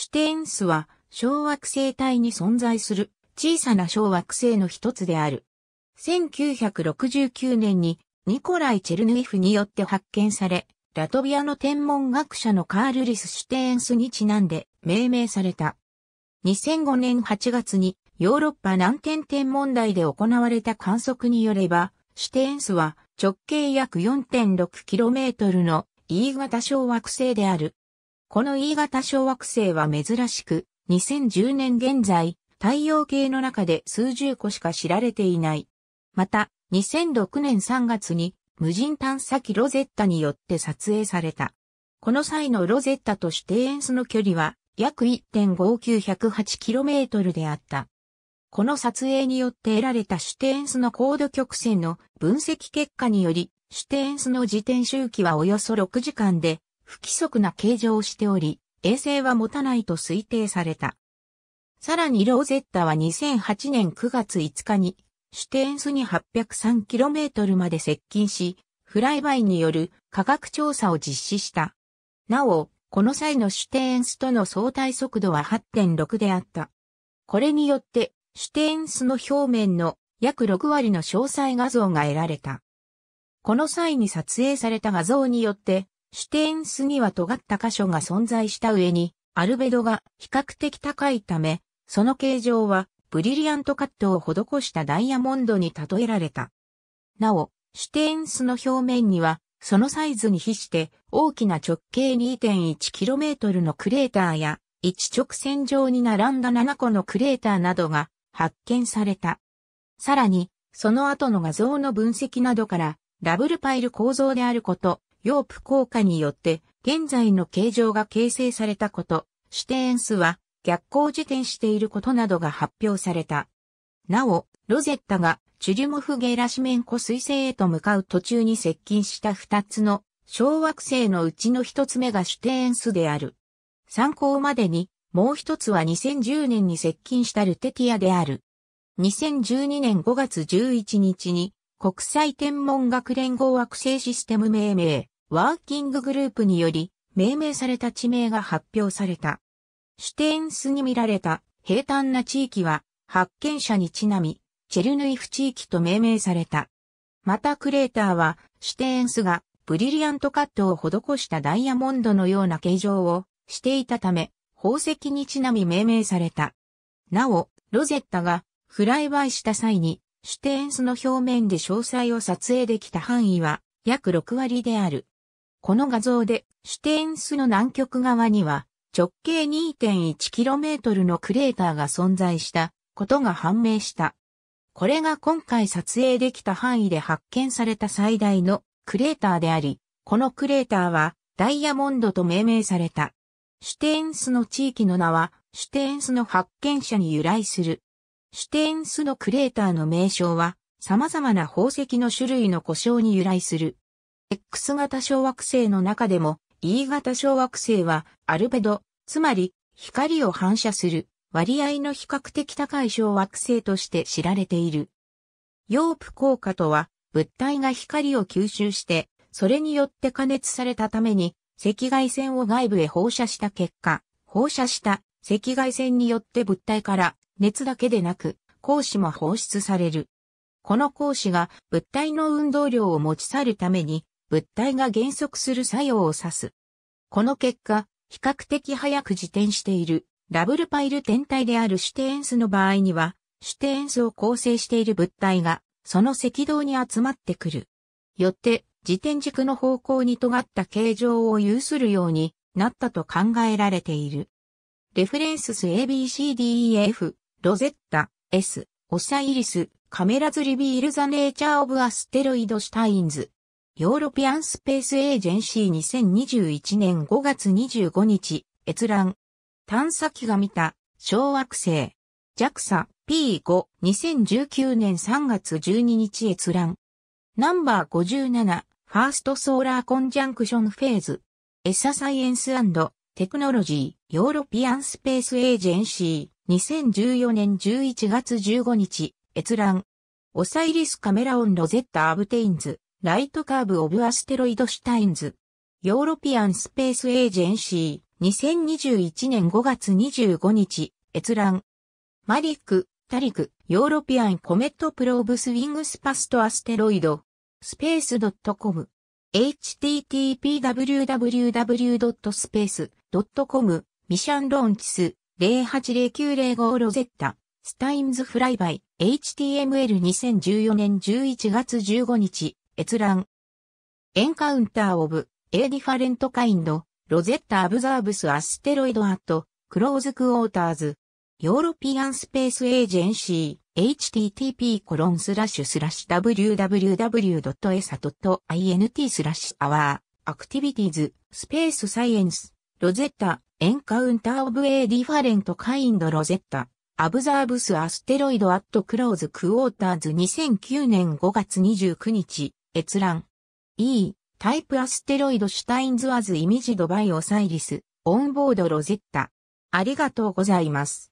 シュテンスは小惑星帯に存在する小さな小惑星の一つである。1969年にニコライ・チェルヌイフによって発見され、ラトビアの天文学者のカール・リス・シュテーンスにちなんで命名された。2005年8月にヨーロッパ南天天文台で行われた観測によれば、シュテーンスは直径約 4.6km の E 型小惑星であるこの E 型小惑星は珍しく、2010年現在、太陽系の中で数十個しか知られていない。また、2006年3月に無人探査機ロゼッタによって撮影された。この際のロゼッタとュテエンスの距離は約 1.5908km であった。この撮影によって得られたシュテーンスの高度曲線の分析結果により、シュテーンスの自転周期はおよそ6時間で不規則な形状をしており、衛星は持たないと推定された。さらにローゼッタは2008年9月5日に、シュテーンスに 803km まで接近し、フライバイによる科学調査を実施した。なお、この際のシュテーンスとの相対速度は8.6であった。これによって、シュテーンスの表面の約6割の詳細画像が得られた。この際に撮影された画像によって、シテンスには尖った箇所が存在した上に、アルベドが比較的高いため、その形状はブリリアントカットを施したダイヤモンドに例えられた。なお、シテンスの表面には、そのサイズに比して大きな直径 2.1km のクレーターや一直線上に並んだ7個のクレーターなどが発見された。さらに、その後の画像の分析などから、ダブルパイル構造であること、ヨープ効果によって現在の形状が形成されたこと、指定ン数は逆行自転していることなどが発表された。なお、ロゼッタがチュリュモフ・ゲラシメンコ彗星へと向かう途中に接近した二つの小惑星のうちの一つ目がテ定ン数である。参考までに、もう一つは2010年に接近したルテティアである。2012年5月11日に国際天文学連合惑星システム命名、ワーキンググループにより、命名された地名が発表された。シュテーンスに見られた平坦な地域は、発見者にちなみ、チェルヌイフ地域と命名された。またクレーターは、シュテーンスがブリリアントカットを施したダイヤモンドのような形状をしていたため、宝石にちなみ命名された。なお、ロゼッタがフライバイした際にシュテーンスの表面で詳細を撮影できた範囲は約6割である。この画像でシュテーンスの南極側には直径 2.1km のクレーターが存在したことが判明した。これが今回撮影できた範囲で発見された最大のクレーターであり、このクレーターはダイヤモンドと命名された。シュテーンスの地域の名は、シュテーンスの発見者に由来する。シュテーンスのクレーターの名称は、様々な宝石の種類の故障に由来する。X 型小惑星の中でも、E 型小惑星は、アルベド、つまり、光を反射する、割合の比較的高い小惑星として知られている。ヨープ効果とは、物体が光を吸収して、それによって加熱されたために、赤外線を外部へ放射した結果、放射した赤外線によって物体から熱だけでなく、光子も放出される。この光子が物体の運動量を持ち去るために、物体が減速する作用を指す。この結果、比較的早く自転しているダブルパイル天体であるシュテエンスの場合には、シュテエンスを構成している物体が、その赤道に集まってくる。よって、自転軸の方向に尖った形状を有するようになったと考えられている。レフレンスス ABCDEF ロゼッタ、S、オサイリス、カメラズリビールザネイチャーオブアステロイドシュタインズ。ヨーロピアンスペースエージェンシー2021年5月25日、閲覧。探査機が見た、小惑星。JAXA P5 2019年3月12日閲覧。ナンバー57、ファーストソーラーコンジャンクションフェーズ。エササイエンステクノロジー、ヨーロピアンスペースエージェンシー。2014年11月15日、閲覧。オサイリス・カメラオン・ロゼッタ・アブテインズ、ライトカーブ・オブ・アステロイド・シュタインズ。ヨーロピアン・スペース・エージェンシー、2021年5月25日、閲覧。マリック、タリク、ヨーロピアン・コメット・プローブ・スウィング・スパスト・アステロイド、スペース .com。http://www.space.com ミシャンローンチス080905ロゼッタ、スタインズフライバイ、HTML2014 年11月15日、閲覧。エンカウンターオブ、A different kind, ロゼッタアブザーブスアステロイドアット、クローズクォーターズ。ヨーロピアンスペースエージェンシー、http コロンスラッシュスラッシュ www.esa.int スラッシュアワー、アクティビティーズ、スペースサイエンス、ロゼッタ、エンカウンターオブエーディファレントカインドロゼッタ。アブザーブスアステロイドアットクローズクォーターズ2009年5月29日、閲覧。E、タイプアステロイドシュタインズアズイミジドバイオサイリス、オンボードロゼッタ。ありがとうございます。